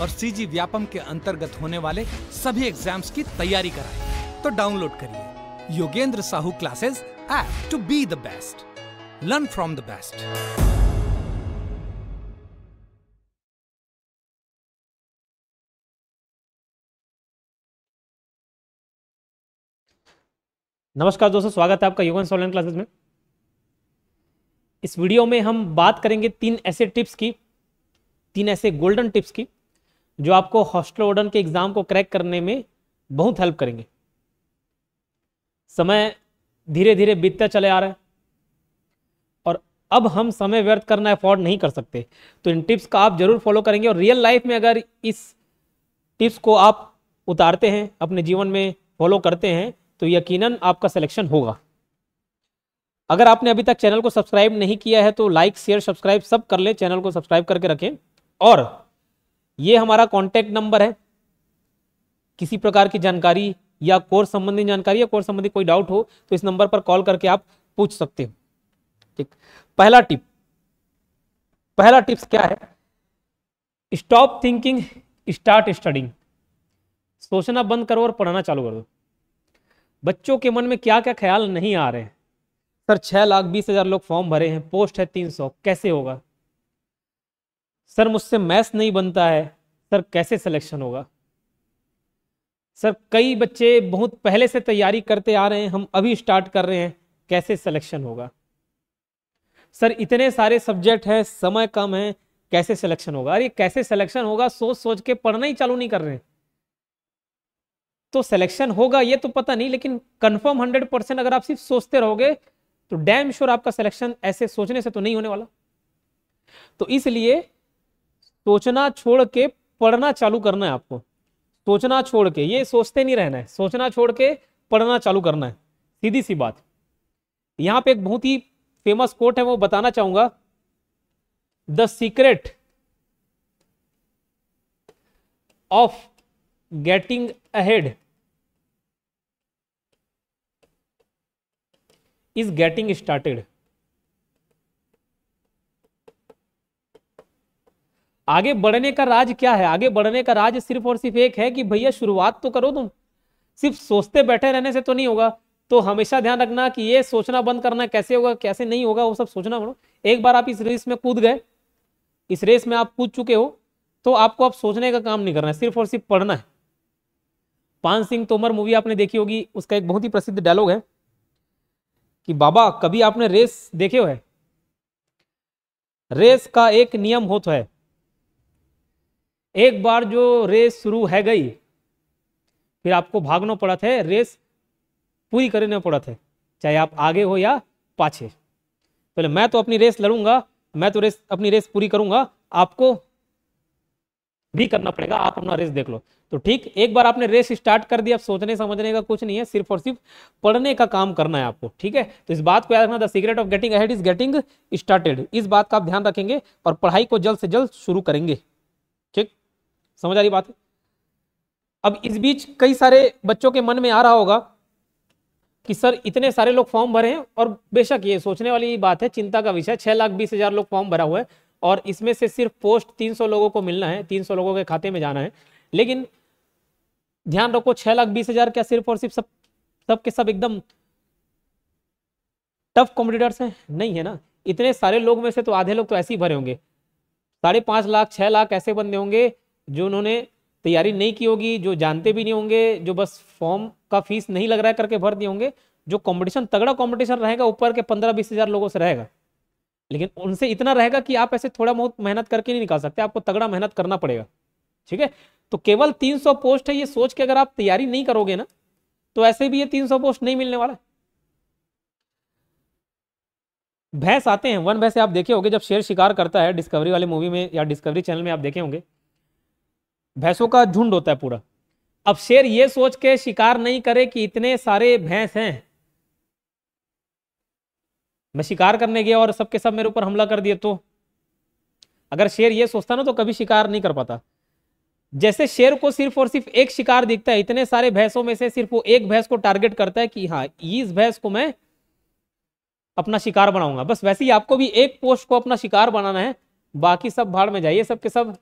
और सीजी व्यापम के अंतर्गत होने वाले सभी एग्जाम्स की तैयारी कराए तो डाउनलोड करिए Yogendra Sahu classes app to be the best learn from the best नमस्कार दोस्तों स्वागत है आपका योगेंद्र ऑनलाइन क्लासेस में इस वीडियो में हम बात करेंगे तीन ऐसे टिप्स की तीन ऐसे गोल्डन टिप्स की जो आपको हॉस्टल वार्डन के एग्जाम को क्रैक करने में बहुत हेल्प करेंगे समय धीरे धीरे बीतता चले आ रहा है और अब हम समय व्यर्थ करना अफोर्ड नहीं कर सकते तो इन टिप्स का आप जरूर फॉलो करेंगे और रियल लाइफ में अगर इस टिप्स को आप उतारते हैं अपने जीवन में फॉलो करते हैं तो यकीनन आपका सिलेक्शन होगा अगर आपने अभी तक चैनल को सब्सक्राइब नहीं किया है तो लाइक शेयर सब्सक्राइब सब कर लें चैनल को सब्सक्राइब करके रखें और ये हमारा कॉन्टैक्ट नंबर है किसी प्रकार की जानकारी या कोर्स संबंधी जानकारी या कोर्स संबंधी कोई डाउट हो तो इस नंबर पर कॉल करके आप पूछ सकते हो ठीक पहला टिप पहला टिप्स क्या है स्टॉप थिंकिंग स्टार्ट स्टडिंग सोचना बंद करो और पढ़ना चालू कर दो बच्चों के मन में क्या क्या ख्याल नहीं आ रहे हैं सर छह लाख बीस हज़ार लोग फॉर्म भरे हैं पोस्ट है तीन सौ कैसे होगा सर मुझसे मैथ्स नहीं बनता है सर कैसे सिलेक्शन होगा सर कई बच्चे बहुत पहले से तैयारी करते आ रहे हैं हम अभी स्टार्ट कर रहे हैं कैसे सिलेक्शन होगा सर इतने सारे सब्जेक्ट हैं समय कम है कैसे सिलेक्शन होगा अरे कैसे सिलेक्शन होगा सोच सोच के पढ़ना ही चालू नहीं कर रहे तो सिलेक्शन होगा ये तो पता नहीं लेकिन कंफर्म हंड्रेड परसेंट अगर आप सिर्फ सोचते रहोगे तो डैम श्योर आपका सिलेक्शन ऐसे सोचने से तो नहीं होने वाला तो इसलिए सोचना छोड़ के पढ़ना चालू करना है आपको सोचना छोड़ के ये सोचते नहीं रहना है सोचना छोड़ के पढ़ना चालू करना है सीधी सी बात यहाँ पे एक बहुत ही फेमस कोट है वो बताना चाहूंगा the secret of getting ahead is getting started आगे बढ़ने का राज क्या है आगे बढ़ने का राज सिर्फ और सिर्फ एक है कि भैया शुरुआत तो करो तुम सिर्फ सोचते बैठे रहने से तो नहीं होगा तो हमेशा ध्यान रखना कि ये सोचना बंद करना कैसे होगा कैसे नहीं होगा वो सब सोचना पड़ो एक बार आप इस रेस में कूद गए इस रेस में आप कूद चुके हो तो आपको आप सोचने का काम नहीं करना है सिर्फ और सिर्फ पढ़ना है पान सिंह तोमर मूवी आपने देखी होगी उसका एक बहुत ही प्रसिद्ध डायलॉग है कि बाबा कभी आपने रेस देखे हो है रेस का एक नियम होता है एक बार जो रेस शुरू है गई फिर आपको भागना पड़ा थे रेस पूरी करना पड़ा थे चाहे आप आगे हो या पाछे पहले मैं तो अपनी रेस लड़ूंगा मैं तो रेस अपनी रेस पूरी करूंगा आपको भी करना पड़ेगा आप अपना रेस देख लो तो ठीक एक बार आपने रेस स्टार्ट कर दिया अब सोचने समझने का कुछ नहीं है सिर्फ और सिर्फ पढ़ने का काम करना है आपको ठीक है तो इस बात को याद रखना the secret of getting ahead is getting started इस बात का आप ध्यान रखेंगे और पढ़ाई को जल्द से जल्द शुरू करेंगे ठीक समझ आ रही बात है अब इस बीच कई सारे बच्चों के मन में आ रहा होगा कि सर इतने सारे लोग फॉर्म भरे हैं और बेशक ये सोचने वाली बात है चिंता का विषय छह लाख बीस हजार लोग फॉर्म भरा हुआ है और इसमें से सिर्फ पोस्ट तीन सौ लोगों को मिलना है तीन सौ लोगों के खाते में जाना है लेकिन ध्यान रखो छह लाख बीस हजार क्या सिर्फ और सिर्फ सब सब के सब एकदम टफ कॉम्पिटिटर्स हैं नहीं है ना इतने सारे लोग में से तो आधे लोग तो ऐसे ही भरे होंगे साढ़े पांच लाख छह लाख ऐसे बंदे होंगे जो उन्होंने तैयारी नहीं की होगी जो जानते भी नहीं होंगे जो बस फॉर्म का फीस नहीं लग रहा है करके भर दिए होंगे जो कंपटीशन तगड़ा कंपटीशन रहेगा ऊपर के पंद्रह बीस हज़ार लोगों से रहेगा लेकिन उनसे इतना रहेगा कि आप ऐसे थोड़ा बहुत मेहनत करके नहीं निकाल सकते आपको तगड़ा मेहनत करना पड़ेगा ठीक है तो केवल तीन पोस्ट है ये सोच के अगर आप तैयारी नहीं करोगे ना तो ऐसे भी ये तीन पोस्ट नहीं मिलने वाला भैंस आते हैं वन भैंस आप देखे होंगे जब शेर शिकार करता है डिस्कवरी वाले मूवी में या डिस्कवरी चैनल में आप देखे होंगे भैंसों का झुंड होता है पूरा अब शेर ये सोच के शिकार नहीं करे कि इतने सारे भैंस हैं मैं शिकार करने गया और सबके सब मेरे ऊपर हमला कर दिए तो अगर शेर ये सोचता ना तो कभी शिकार नहीं कर पाता जैसे शेर को सिर्फ और सिर्फ एक शिकार दिखता है इतने सारे भैंसों में से सिर्फ वो एक भैंस को टारगेट करता है कि हाँ इस भैंस को मैं अपना शिकार बनाऊंगा बस वैसे ही आपको भी एक पोस्ट को अपना शिकार बनाना है बाकी सब भाड़ में जाइए सबके सब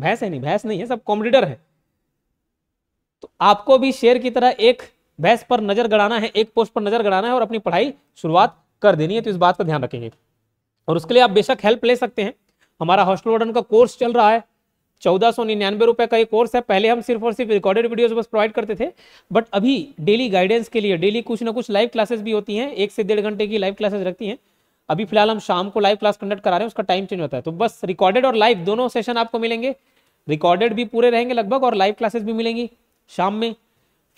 भैंस है नहीं भैंस नहीं है सब कॉम्पिटिटर है तो आपको भी शेर की तरह एक भैंस पर नजर गड़ाना है एक पोस्ट पर नजर गड़ाना है और अपनी पढ़ाई शुरुआत कर देनी है तो इस बात का ध्यान रखेंगे और उसके लिए आप बेशक हेल्प ले सकते हैं हमारा हॉस्टल वार्डन का कोर्स चल रहा है चौदह सौ निन्यानवे रुपए का ये कोर्स है पहले हम सिर्फ और सिर्फ रिकॉर्डेड वीडियोस बस प्रोवाइड करते थे बट अभी डेली गाइडेंस के लिए डेली कुछ ना कुछ लाइव क्लासेस भी होती हैं एक से डेढ़ घंटे की लाइव क्लासेस रखती हैं अभी फिलहाल हम शाम को लाइव क्लास कंडक्ट करा रहे हैं उसका टाइम चेंज होता है तो बस रिकॉर्डेड और लाइव दोनों सेशन आपको मिलेंगे रिकॉर्डेड भी पूरे रहेंगे लगभग और लाइव क्लासेस भी मिलेंगी शाम में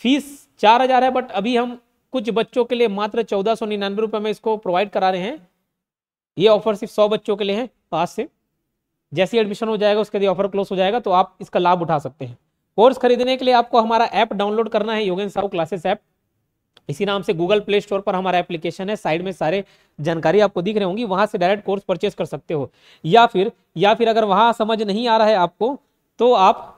फीस चार हज़ार है बट अभी हम कुछ बच्चों के लिए मात्र चौदह सौ निन्यानवे रुपए में इसको प्रोवाइड करा रहे हैं ये ऑफर सिर्फ सौ बच्चों के लिए है पास से जैसे एडमिशन हो जाएगा उसके लिए ऑफर क्लोज हो जाएगा तो आप इसका लाभ उठा सकते हैं कोर्स खरीदने के लिए आपको हमारा ऐप डाउनलोड करना है योगेंद्र साहू क्लासेस ऐप इसी नाम से गूगल प्ले स्टोर पर हमारा एप्लीकेशन है साइड में सारे जानकारी आपको दिख रहे होंगी वहां से डायरेक्ट कोर्स परचेस कर सकते हो या फिर या फिर अगर वहां समझ नहीं आ रहा है आपको तो आप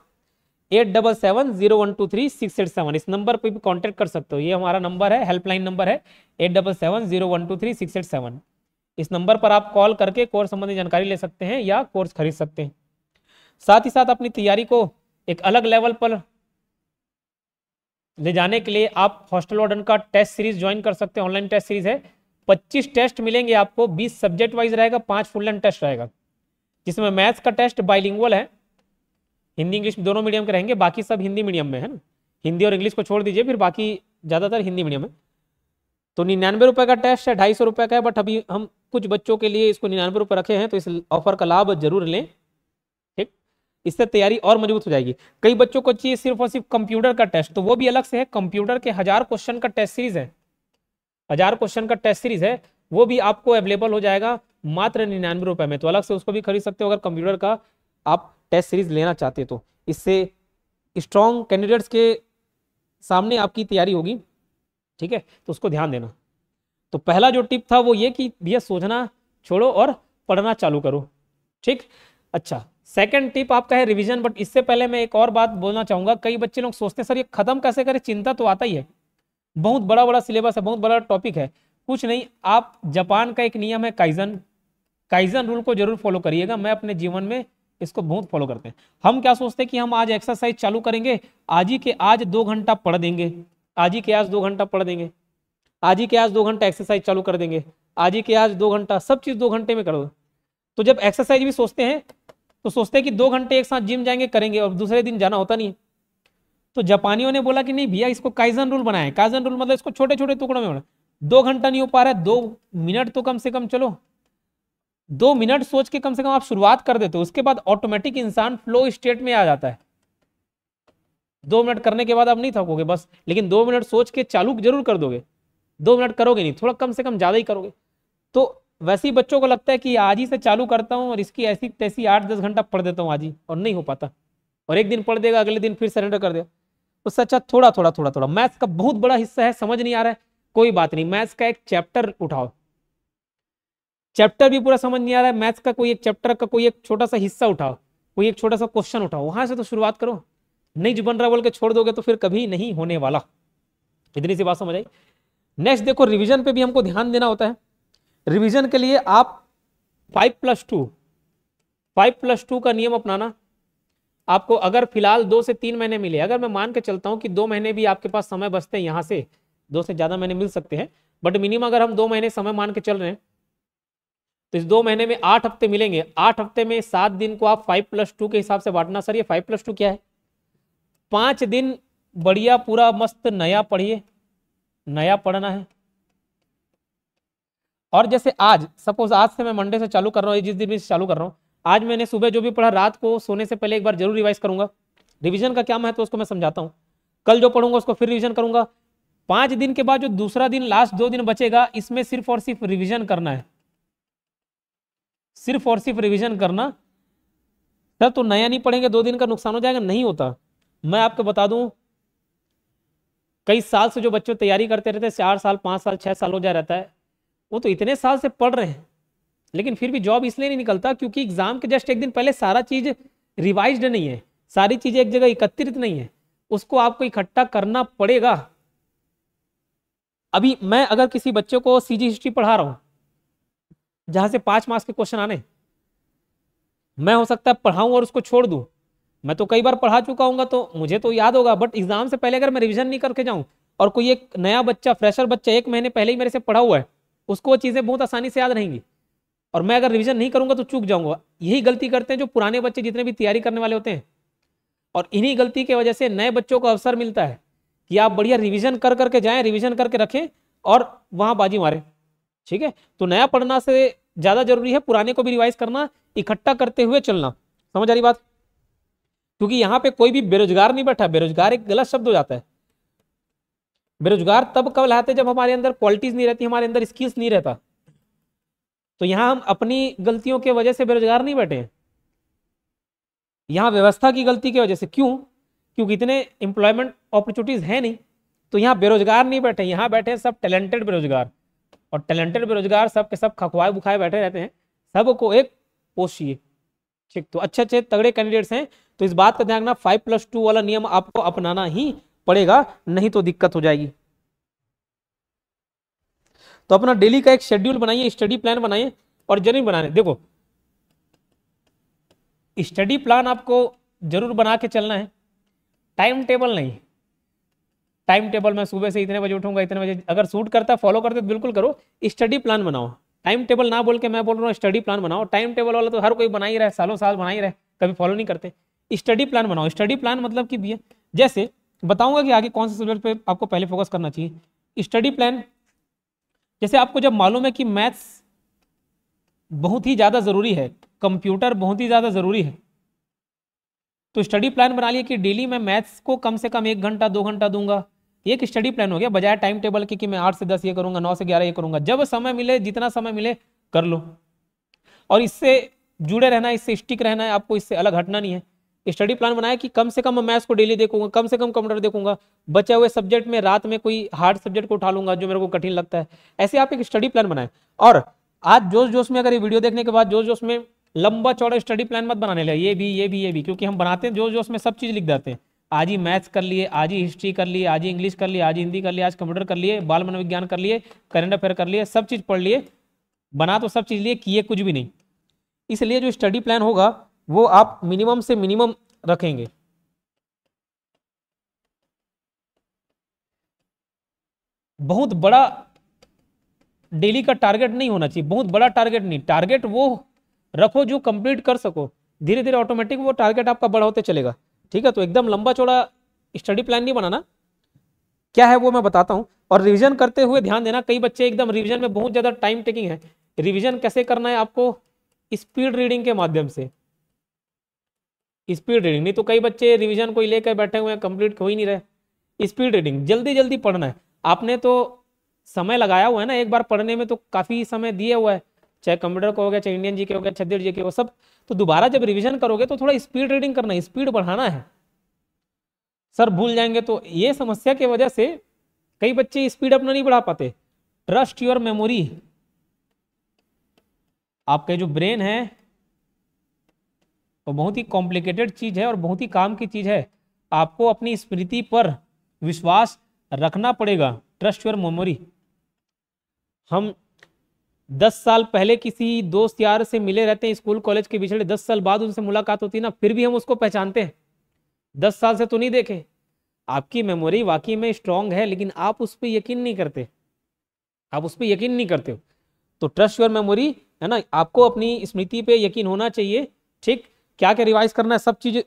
eight double seven zero one two three six eight seven इस नंबर पर भी कांटेक्ट कर सकते हो ये हमारा नंबर है हेल्पलाइन नंबर है eight double seven zero one two three six eight seven इस नंबर पर आप कॉल करके कोर्स संबंधी जानकारी ले सकते हैं या कोर्स खरीद सकते हैं साथ ही साथ अपनी तैयारी को एक अलग लेवल पर ले जाने के लिए आप हॉस्टल वार्डन का टेस्ट सीरीज ज्वाइन कर सकते हैं ऑनलाइन टेस्ट सीरीज है 25 टेस्ट मिलेंगे आपको 20 सब्जेक्ट वाइज रहेगा पांच फुल एंड टेस्ट रहेगा जिसमें मैथ्स का टेस्ट बाइलिंगुअल है हिंदी इंग्लिश दोनों मीडियम के रहेंगे बाकी सब हिंदी मीडियम में है ना हिंदी और इंग्लिश को छोड़ दीजिए फिर बाकी ज़्यादातर हिंदी मीडियम है तो निन्यानवे रुपये का टेस्ट है ढाई सौ रुपये का है बट अभी हम कुछ बच्चों के लिए इसको निन्यानवे रुपये रखे हैं तो इस ऑफर का लाभ जरूर लें इससे तैयारी और मजबूत हो जाएगी कई बच्चों को चाहिए सिर्फ और सिर्फ कंप्यूटर का टेस्ट तो वो भी अलग से है कंप्यूटर के हजार क्वेश्चन का टेस्ट सीरीज है हजार क्वेश्चन का टेस्ट सीरीज है वो भी आपको अवेलेबल हो जाएगा मात्र निन्यानवे रुपए में तो अलग से उसको भी खरीद सकते हो अगर कंप्यूटर का आप टेस्ट सीरीज लेना चाहते हो तो इससे स्ट्रॉन्ग कैंडिडेट्स के सामने आपकी तैयारी होगी ठीक है तो उसको ध्यान देना तो पहला जो टिप था वो ये कि भैया सोचना छोड़ो और पढ़ना चालू करो ठीक अच्छा सेकंड टिप आपका है रिवीजन बट इससे पहले मैं एक और बात बोलना चाहूंगा कई बच्चे लोग सोचते हैं सर ये खत्म कैसे करें चिंता तो आता ही है बहुत बड़ा बड़ा सिलेबस है बहुत बड़ा टॉपिक है कुछ नहीं आप जापान का एक नियम है काइजन काइजन रूल को जरूर फॉलो करिएगा मैं अपने जीवन में इसको बहुत फॉलो करते हैं हम क्या सोचते हैं कि हम आज एक्सरसाइज चालू करेंगे आज ही के आज दो घंटा पढ़ देंगे आज ही के आज दो घंटा पढ़ देंगे आज ही के आज दो घंटा एक्सरसाइज चालू कर देंगे आज ही के आज दो घंटा सब चीज़ दो घंटे में दो तो जब एक्सरसाइज भी सोचते हैं तो सोचते हैं कि दो घंटे एक साथ जिम जाएंगे करेंगे और दूसरे दिन जाना होता नहीं तो जापानियों ने बोला कि नहीं भैया इसको काइजन रूल बनाए काइजन रूल मतलब इसको छोटे छोटे टुकड़ों में बना दो घंटा नहीं हो पा रहा है दो मिनट तो कम से कम चलो दो मिनट सोच के कम से कम आप शुरुआत कर देते हो उसके बाद ऑटोमेटिक इंसान फ्लो स्टेट में आ जाता है दो मिनट करने के बाद आप नहीं थकोगे बस लेकिन दो मिनट सोच के चालू जरूर कर दोगे दो मिनट करोगे नहीं थोड़ा कम से कम ज्यादा ही करोगे तो वैसे ही बच्चों को लगता है कि आज ही से चालू करता हूँ और इसकी ऐसी तैसी आठ दस घंटा पढ़ देता हूँ आज ही और नहीं हो पाता और एक दिन पढ़ देगा अगले दिन फिर सरेंडर कर देगा उससे तो अच्छा थोड़ा थोड़ा थोड़ा थोड़ा मैथ्स का बहुत बड़ा हिस्सा है समझ नहीं आ रहा है कोई बात नहीं मैथ्स का एक चैप्टर उठाओ चैप्टर भी पूरा समझ नहीं आ रहा है मैथ्स का कोई एक चैप्टर का कोई एक छोटा सा हिस्सा उठाओ कोई एक छोटा सा क्वेश्चन उठाओ वहां से तो शुरुआत करो नहीं जो बन रहा बोल के छोड़ दोगे तो फिर कभी नहीं होने वाला इतनी सी बात समझ आई नेक्स्ट देखो रिविजन पे भी हमको ध्यान देना होता है रिवीजन के लिए आप five plus two five plus two का नियम अपनाना आपको अगर फिलहाल दो से तीन महीने मिले अगर मैं मान के चलता हूं कि दो महीने भी आपके पास समय बचते हैं यहां से दो से ज़्यादा महीने मिल सकते हैं बट मिनिमम अगर हम दो महीने समय मान के चल रहे हैं तो इस दो महीने में आठ हफ्ते मिलेंगे आठ हफ्ते में सात दिन को आप फाइव प्लस टू के हिसाब से बांटना सर ये फाइव प्लस टू क्या है पांच दिन बढ़िया पूरा मस्त नया पढ़िए नया पढ़ना है और जैसे आज सपोज आज से मैं मंडे से चालू कर रहा हूँ जिस दिन भी चालू कर रहा हूँ आज मैंने सुबह जो भी पढ़ा रात को सोने से पहले एक बार जरूर रिवाइज करूंगा रिविजन का क्या महत्व तो उसको मैं समझाता हूँ कल जो पढ़ूंगा उसको फिर रिविजन करूंगा पांच दिन के बाद जो दूसरा दिन लास्ट दो दिन बचेगा इसमें सिर्फ और सिर्फ रिविजन करना है सिर्फ और सिर्फ रिविजन करना सर तो नया नहीं पढ़ेंगे दो दिन का नुकसान हो जाएगा नहीं होता मैं आपको बता दूं कई साल से जो बच्चों तैयारी करते रहते चार साल पांच साल छह साल हो जाए रहता है वो तो इतने साल से पढ़ रहे हैं लेकिन फिर भी जॉब इसलिए नहीं निकलता क्योंकि एग्जाम के जस्ट एक दिन पहले सारा चीज रिवाइज नहीं है सारी चीजें एक जगह एकत्रित नहीं है उसको आपको इकट्ठा करना पड़ेगा अभी मैं अगर किसी बच्चे को सीजी हिस्ट्री पढ़ा रहा हूं जहां से पांच मार्क्स के क्वेश्चन आने मैं हो सकता है पढ़ाऊं और उसको छोड़ दू मैं तो कई बार पढ़ा चुका हूँ तो मुझे तो याद होगा बट एग्जाम से पहले अगर मैं रिविजन नहीं करके जाऊं और कोई एक नया बच्चा फ्रेशर बच्चा एक महीने पहले ही मेरे से पढ़ा हुआ है उसको चीज़ें बहुत आसानी से याद रहेंगी और मैं अगर रिविजन नहीं करूंगा तो चूक जाऊंगा यही गलती करते हैं जो पुराने बच्चे जितने भी तैयारी करने वाले होते हैं और इन्हीं गलती के वजह से नए बच्चों को अवसर मिलता है कि आप बढ़िया रिविजन कर करके जाए रिविजन करके रखें और वहां बाजी मारें ठीक है तो नया पढ़ना से ज़्यादा जरूरी है पुराने को भी रिवाइज करना इकट्ठा करते हुए चलना समझ आ रही बात क्योंकि यहाँ पे कोई भी बेरोजगार नहीं बैठा बेरोजगार एक गलत शब्द हो जाता है बेरोजगार तब कब लाते जब हमारे अंदर क्वालिटीज नहीं रहती हमारे अंदर स्किल्स नहीं रहता तो यहाँ हम अपनी गलतियों के वजह से बेरोजगार नहीं बैठे यहां यहाँ व्यवस्था की गलती की वजह से क्यों क्योंकि इतने एम्प्लॉयमेंट अपॉर्चुनिटीज है नहीं तो यहाँ बेरोजगार नहीं बैठे यहाँ बैठे सब टैलेंटेड बेरोजगार और टैलेंटेड बेरोजगार सब के सब खखवाए बुखाए बैठे रहते हैं सबको एक पोस्ट चाहिए ठीक तो अच्छे अच्छे तगड़े कैंडिडेट्स हैं तो इस बात का ध्यान रखना फाइव प्लस टू वाला नियम आपको अपनाना ही पड़ेगा नहीं तो दिक्कत हो जाएगी तो अपना डेली का एक शेड्यूल बनाइए स्टडी प्लान बनाइए और जरूर बनाए देखो स्टडी प्लान आपको जरूर बना के चलना है टाइम टेबल नहीं टाइम टेबल मैं सुबह से इतने बजे उठूंगा इतने बजे अगर सूट करता फॉलो करते तो बिल्कुल करो स्टडी प्लान बनाओ टाइम टेबल ना बोल के मैं बोल रहा हूँ स्टडी प्लान बनाओ टाइम टेबल वाला तो हर कोई बना ही रहे सालों साल बना ही रहे कभी फॉलो नहीं करते स्टडी प्लान बनाओ स्टडी प्लान मतलब कि भैया जैसे बताऊंगा कि आगे कौन से सब्जेक्ट पे आपको पहले फोकस करना चाहिए स्टडी प्लान जैसे आपको जब मालूम है कि मैथ्स बहुत ही ज़्यादा ज़रूरी है कंप्यूटर बहुत ही ज़्यादा ज़रूरी है तो स्टडी प्लान बना लिए कि डेली मैं मैथ्स को कम से कम एक घंटा दो घंटा दूंगा एक स्टडी प्लान हो गया बजाय टाइम टेबल के कि मैं आठ से दस ये करूंगा नौ से ग्यारह ये करूंगा जब समय मिले जितना समय मिले कर लो और इससे जुड़े रहना इससे स्टिक रहना है आपको इससे अलग हटना नहीं है स्टडी प्लान बनाया कि कम से कम मैं मैथ्स को डेली देखूंगा कम से कम कंप्यूटर देखूंगा बचे हुए सब्जेक्ट में रात में कोई हार्ड सब्जेक्ट को उठा लूंगा जो मेरे को कठिन लगता है ऐसे आप एक स्टडी प्लान बनाए और आज जोश जोश में अगर ये वीडियो देखने के बाद जोश जोश में लंबा चौड़ा स्टडी प्लान मत बनाने लगे ये भी ये भी ये भी क्योंकि हम बनाते हैं जोश जोश में सब चीज़ लिख देते हैं आज ही मैथ्स कर लिए आज ही हिस्ट्री कर लिए आज ही इंग्लिश कर लिए आज हिंदी कर लिए आज कंप्यूटर कर लिए बाल मनोविज्ञान कर लिए करेंट अफेयर कर लिए सब चीज़ पढ़ लिए बना तो सब चीज़ लिए किए कुछ भी नहीं इसलिए जो स्टडी प्लान होगा वो आप मिनिमम से मिनिमम रखेंगे बहुत बड़ा डेली का टारगेट नहीं होना चाहिए बहुत बड़ा टारगेट नहीं टारगेट वो रखो जो कंप्लीट कर सको धीरे धीरे ऑटोमेटिक वो टारगेट आपका बड़ा होते चलेगा ठीक है तो एकदम लंबा चौड़ा स्टडी प्लान नहीं बनाना क्या है वो मैं बताता हूँ और रिविजन करते हुए ध्यान देना कई बच्चे एकदम रिविजन में बहुत ज़्यादा टाइम टेकिंग है रिविजन कैसे करना है आपको स्पीड रीडिंग के माध्यम से स्पीड रीडिंग नहीं तो कई बच्चे रिविजन को लेकर बैठे हुए हैं कंप्लीट हो ही नहीं रहे स्पीड रीडिंग जल्दी जल्दी पढ़ना है आपने तो समय लगाया हुआ है ना एक बार पढ़ने में तो काफ़ी समय दिया हुआ है चाहे कंप्यूटर को हो गया चाहे इंडियन जी के हो गया छत्तीस जी के हो सब तो दोबारा जब रिविजन करोगे तो थोड़ा स्पीड रीडिंग करना है स्पीड बढ़ाना है सर भूल जाएंगे तो ये समस्या की वजह से कई बच्चे स्पीड अपना नहीं बढ़ा पाते ट्रस्ट योर मेमोरी आपके जो ब्रेन है और बहुत ही कॉम्प्लिकेटेड चीज़ है और बहुत ही काम की चीज़ है आपको अपनी स्मृति पर विश्वास रखना पड़ेगा ट्रस्ट योर मेमोरी हम दस साल पहले किसी दोस्त यार से मिले रहते हैं स्कूल कॉलेज के पिछड़े दस साल बाद उनसे मुलाकात होती है ना फिर भी हम उसको पहचानते हैं दस साल से तो नहीं देखे आपकी मेमोरी वाकई में स्ट्रांग है लेकिन आप उस पर यकीन नहीं करते आप उस पर यकीन नहीं करते हो तो ट्रस्ट योर मेमोरी है ना आपको अपनी स्मृति पे यकीन होना चाहिए ठीक क्या क्या रिवाइज करना है सब चीज़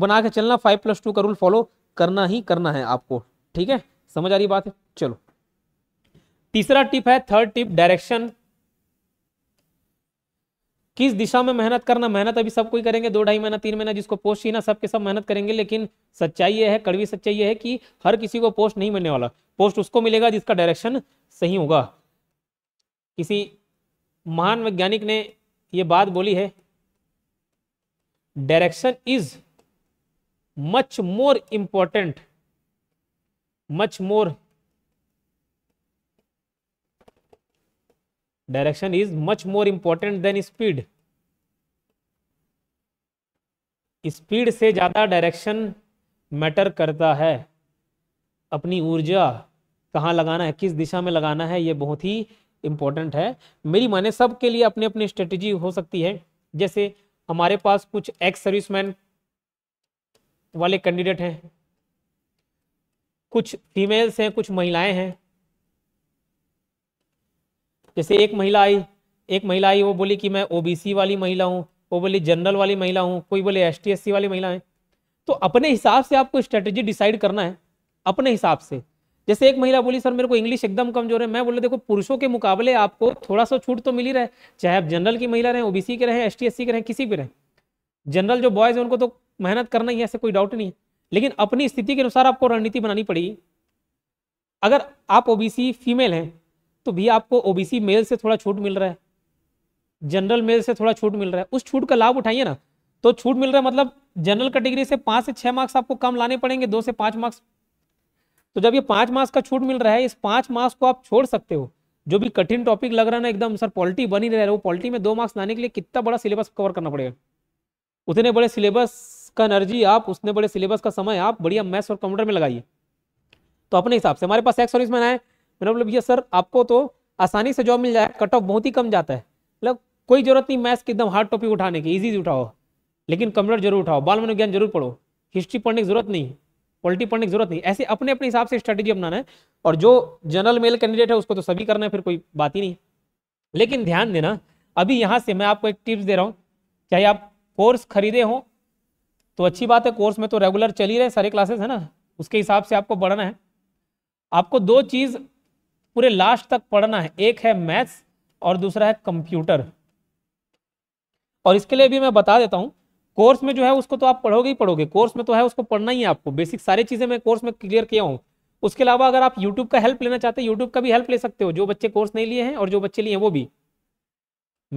बना के चलना फाइव प्लस टू का रूल फॉलो करना ही करना है आपको ठीक है समझ आ रही बात है चलो तीसरा टिप है थर्ड टिप डायरेक्शन किस दिशा में मेहनत करना मेहनत अभी सब कोई करेंगे दो ढाई महीना तीन महीना जिसको पोस्ट ही ना सबके सब मेहनत करेंगे लेकिन सच्चाई ये है कड़वी सच्चाई ये है कि हर किसी को पोस्ट नहीं मिलने वाला पोस्ट उसको मिलेगा जिसका डायरेक्शन सही होगा किसी महान वैज्ञानिक ने ये बात बोली है direction is much more important much more direction is much more important than speed speed से ज़्यादा डायरेक्शन मैटर करता है अपनी ऊर्जा कहाँ लगाना है किस दिशा में लगाना है ये बहुत ही इम्पोर्टेंट है मेरी माने सब के लिए अपने अपने स्ट्रेटजी हो सकती है जैसे हमारे पास कुछ एक्स सर्विसमैन वाले कैंडिडेट हैं कुछ फीमेल्स हैं कुछ महिलाएं हैं जैसे एक महिला आई एक महिला आई वो बोली कि मैं ओबीसी वाली महिला हूँ वो बोली जनरल वाली महिला हूँ कोई बोले एस टी वाली महिला है तो अपने हिसाब से आपको स्ट्रेटेजी डिसाइड करना है अपने हिसाब से जैसे एक महिला बोली सर मेरे को इंग्लिश एकदम कमजोर है मैं बोले देखो पुरुषों के मुकाबले आपको थोड़ा सा छूट तो मिल ही रहा है चाहे आप जनरल की महिला रहें ओबीसी के रहें एस टी के रहें किसी भी रहें जनरल जो बॉयज़ है उनको तो मेहनत करना ही ऐसे कोई डाउट नहीं है लेकिन अपनी स्थिति के अनुसार आपको रणनीति बनानी पड़ेगी अगर आप ओबीसी फीमेल हैं तो भी आपको ओबीसी मेल से थोड़ा छूट मिल रहा है जनरल मेल से थोड़ा छूट मिल रहा है उस छूट का लाभ उठाइए ना तो छूट मिल रहा है मतलब जनरल कैटेगरी से पाँच से छः मार्क्स आपको कम लाने पड़ेंगे दो से पाँच मार्क्स तो जब ये पांच मास का छूट मिल रहा है इस पांच मास को आप छोड़ सकते हो जो भी कठिन टॉपिक लग रहा है ना एकदम सर पॉलिटी बनी ही रहा है वो पॉलिटी में दो मार्क्स लाने के लिए कितना बड़ा सिलेबस कवर करना पड़ेगा उतने बड़े सिलेबस का एनर्जी आप उतने बड़े सिलेबस का समय आप बढ़िया मैथ्स और कंप्यूटर में लगाइए तो अपने हिसाब से हमारे पास एक्स और इसमें आए मेरा मतलब ये सर आपको तो आसानी से जॉब मिल जाए कट ऑफ बहुत ही कम जाता है मतलब कोई जरूरत नहीं मैथ्स की एकदम हार्ड टॉपिक उठाने की इजीजी उठाओ लेकिन कंप्यूटर जरूर उठाओ बाल मनोविज्ञान जरूर पढ़ो हिस्ट्री पढ़ने की जरूरत नहीं पॉलिटी पढ़ने की जरूरत नहीं ऐसे अपने अपने हिसाब से स्ट्रेटेजी अपनाना है और जो जनरल मेल कैंडिडेट है उसको तो सभी करना है फिर कोई बात ही नहीं लेकिन ध्यान देना अभी यहाँ से मैं आपको एक टिप्स दे रहा हूँ चाहे आप कोर्स खरीदे हो तो अच्छी बात है कोर्स में तो रेगुलर चल ही रहे सारे क्लासेस है ना उसके हिसाब से आपको बढ़ना है आपको दो चीज़ पूरे लास्ट तक पढ़ना है एक है मैथ्स और दूसरा है कंप्यूटर और इसके लिए भी मैं बता देता हूं कोर्स में जो है उसको तो आप पढ़ोगे ही पढ़ोगे कोर्स में तो है उसको पढ़ना ही है आपको बेसिक सारी चीज़ें मैं कोर्स में क्लियर किया हूँ उसके अलावा अगर आप यूट्यूब का हेल्प लेना चाहते हैं यूट्यूब का भी हेल्प ले सकते हो जो बच्चे कोर्स नहीं लिए हैं और जो बच्चे लिए हैं वो भी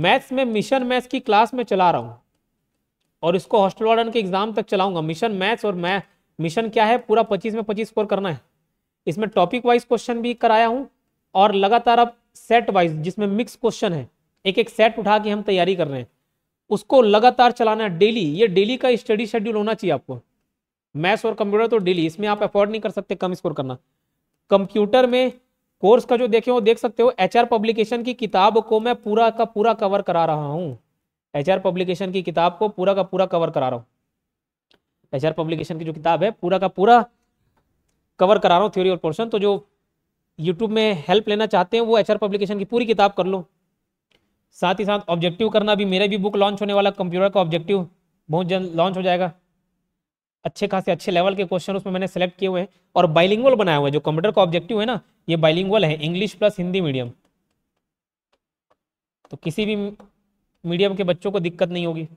मैथ्स में मिशन मैथ्स की क्लास में चला रहा हूँ और इसको हॉस्टल वार्डन के एग्जाम तक चलाऊंगा मिशन मैथ्स और मैथ मिशन क्या है पूरा पच्चीस में पच्चीस स्कोर करना है इसमें टॉपिक वाइज क्वेश्चन भी कराया हूँ और लगातार अब सेट वाइज जिसमें मिक्स क्वेश्चन है एक एक सेट उठा के हम तैयारी कर रहे हैं उसको लगातार चलाना डेली ये डेली का स्टडी शेड्यूल होना चाहिए आपको मैथ्स और कंप्यूटर तो डेली इसमें आप अफोर्ड नहीं कर सकते कम स्कोर करना कंप्यूटर में कोर्स का जो देखे हो देख सकते हो एच पब्लिकेशन की किताब को मैं पूरा का पूरा कवर करा रहा हूँ एच पब्लिकेशन की किताब को पूरा का पूरा कवर करा रहा हूँ एच पब्लिकेशन की जो किताब है पूरा का पूरा कवर करा रहा हूँ थ्योरी और पोर्शन तो जो यूट्यूब में हेल्प लेना चाहते हैं वो एच पब्लिकेशन की पूरी किताब कर लो साथ ही साथ ऑब्जेक्टिव करना भी मेरे भी बुक लॉन्च होने वाला कंप्यूटर का ऑब्जेक्टिव बहुत जल्द लॉन्च हो जाएगा अच्छे खासे अच्छे लेवल के क्वेश्चन उसमें मैंने सेलेक्ट किए हुए हैं और बाइलिंगुअल बनाया हुआ है जो कंप्यूटर का ऑब्जेक्टिव है ना ये बाइलिंगुअल है इंग्लिश प्लस हिंदी मीडियम तो किसी भी मीडियम के बच्चों को दिक्कत नहीं होगी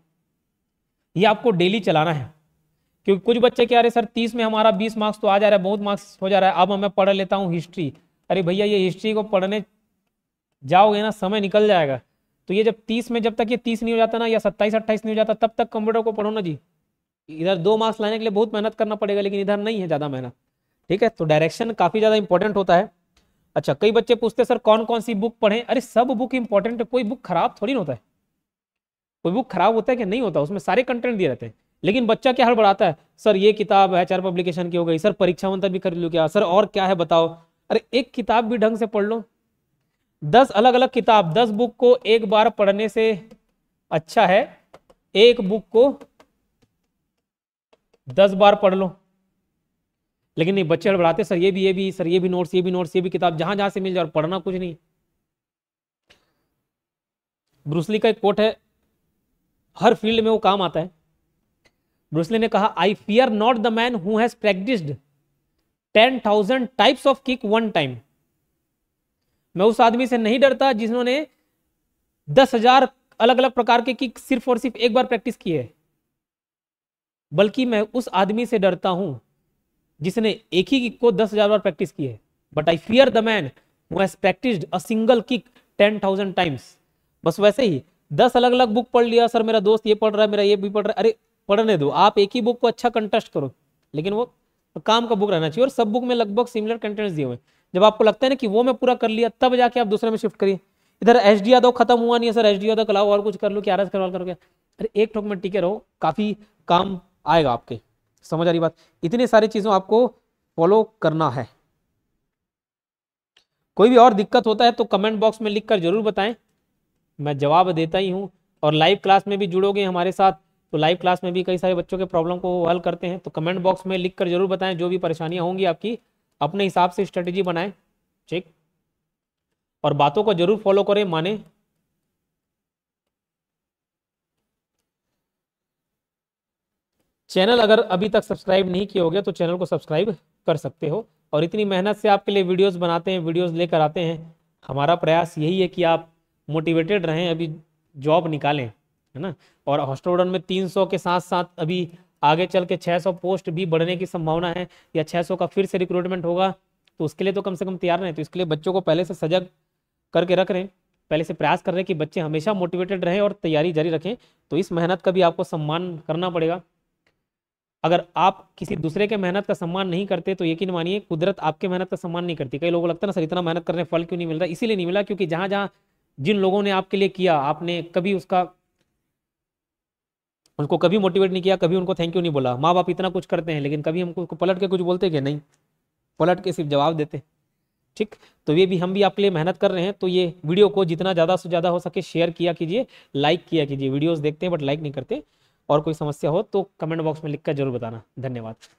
ये आपको डेली चलाना है क्योंकि कुछ बच्चे कह रहे सर तीस में हमारा बीस मार्क्स तो आ जा रहा है बहुत मार्क्स हो जा रहा है अब मैं पढ़ लेता हूँ हिस्ट्री अरे भैया ये हिस्ट्री को पढ़ने जाओगे ना समय निकल जाएगा तो ये जब तीस में जब तक ये तीस नहीं हो जाता ना या सत्ताईस अट्ठाईस नहीं हो जाता तब तक कंप्यूटर को पढ़ो ना जी इधर दो मार्क्स लाने के लिए बहुत मेहनत करना पड़ेगा लेकिन इधर नहीं है ज़्यादा मेहनत ठीक है तो डायरेक्शन काफ़ी ज़्यादा इंपॉर्टेंट होता है अच्छा कई बच्चे पूछते सर कौन कौन सी बुक पढ़े अरे सब बुक इंपॉर्टेंट है कोई बुक खराब थोड़ी ना होता है कोई बुक खराब होता है कि नहीं होता उसमें सारे कंटेंट दिए रहते हैं लेकिन बच्चा क्या हड़बड़ाता बढ़ाता है सर ये किताब है चार पब्लिकेशन की हो गई सर परीक्षा मंत्र भी खरीद लो क्या सर और क्या है बताओ अरे एक किताब भी ढंग से पढ़ लो दस अलग अलग किताब दस बुक को एक बार पढ़ने से अच्छा है एक बुक को दस बार पढ़ लो लेकिन नहीं बच्चे बढ़ाते सर ये भी ये भी सर ये भी नोट्स ये भी नोट्स ये भी किताब जहां जहां से मिल जाए और पढ़ना कुछ नहीं ब्रूसली का एक कोट है हर फील्ड में वो काम आता है ब्रूसली ने कहा I fear not the man who has practised ten thousand types of kick one time मैं उस आदमी से नहीं डरता जिन्होंने दस हजार अलग अलग प्रकार के किक सिर्फ और सिर्फ एक बार प्रैक्टिस किए बल्कि मैं उस आदमी से डरता हूं जिसने एक ही किक को दस हजार बार प्रैक्टिस किए है but I fear the man practice has a single kick ten thousand times बस वैसे ही दस अलग अलग बुक पढ़ लिया सर मेरा दोस्त ये पढ़ रहा है मेरा ये भी पढ़ रहा है अरे पढ़ने दो आप एक ही बुक को अच्छा कंटेस्ट करो लेकिन वो काम का बुक रहना चाहिए और सब बुक में लगभग सिमिलर कंटेंट्स दिए हुए हैं जब आपको लगता है ना कि वो मैं पूरा कर लिया तब जाके आप दूसरे में शिफ्ट करिए इधर एच डी यादव खत्म हुआ नहीं है सर एच डी यादव कलाओ और कुछ कर लो कि आर एस करवाल करोगे अरे एक ठोक में टिके रहो काफ़ी काम आएगा आपके समझ आ रही बात इतनी सारी चीज़ों आपको फॉलो करना है कोई भी और दिक्कत होता है तो कमेंट बॉक्स में लिख कर जरूर बताएं मैं जवाब देता ही हूँ और लाइव क्लास में भी जुड़ोगे हमारे साथ तो लाइव क्लास में भी कई सारे बच्चों के प्रॉब्लम को हल करते हैं तो कमेंट बॉक्स में लिख कर जरूर बताएं जो भी परेशानियां होंगी आपकी अपने हिसाब से स्ट्रेटेजी बनाए ठीक और बातों को जरूर फॉलो करें माने चैनल अगर अभी तक सब्सक्राइब नहीं किए होगे तो चैनल को सब्सक्राइब कर सकते हो और इतनी मेहनत से आपके लिए वीडियोस बनाते हैं वीडियोस लेकर आते हैं हमारा प्रयास यही है कि आप मोटिवेटेड रहें अभी जॉब निकालें है ना और हॉस्टल में 300 के साथ साथ अभी आगे चल के 600 पोस्ट भी बढ़ने की संभावना है या 600 का फिर से रिक्रूटमेंट होगा तो उसके लिए तो कम से कम तैयार रहें तो इसके लिए बच्चों को पहले से सजग करके रख रहे हैं पहले से प्रयास कर रहे हैं कि बच्चे हमेशा मोटिवेटेड रहें और तैयारी जारी रखें तो इस मेहनत का भी आपको सम्मान करना पड़ेगा अगर आप किसी दूसरे के मेहनत का सम्मान नहीं करते तो यकीन मानिए कुदरत आपके मेहनत का सम्मान नहीं करती कई लोगों को लगता है ना सर इतना मेहनत करने फल क्यों नहीं मिल रहा इसीलिए नहीं मिला क्योंकि जहाँ जहाँ जिन लोगों ने आपके लिए किया आपने कभी उसका उनको कभी मोटिवेट नहीं किया कभी उनको थैंक यू नहीं बोला माँ बाप इतना कुछ करते हैं लेकिन कभी हमको पलट के कुछ बोलते कि नहीं पलट के सिर्फ जवाब देते ठीक तो ये भी हम भी आपके लिए मेहनत कर रहे हैं तो ये वीडियो को जितना ज़्यादा से ज़्यादा हो सके शेयर किया कीजिए लाइक किया कीजिए वीडियोज़ देखते हैं बट लाइक नहीं करते और कोई समस्या हो तो कमेंट बॉक्स में लिख कर जरूर बताना धन्यवाद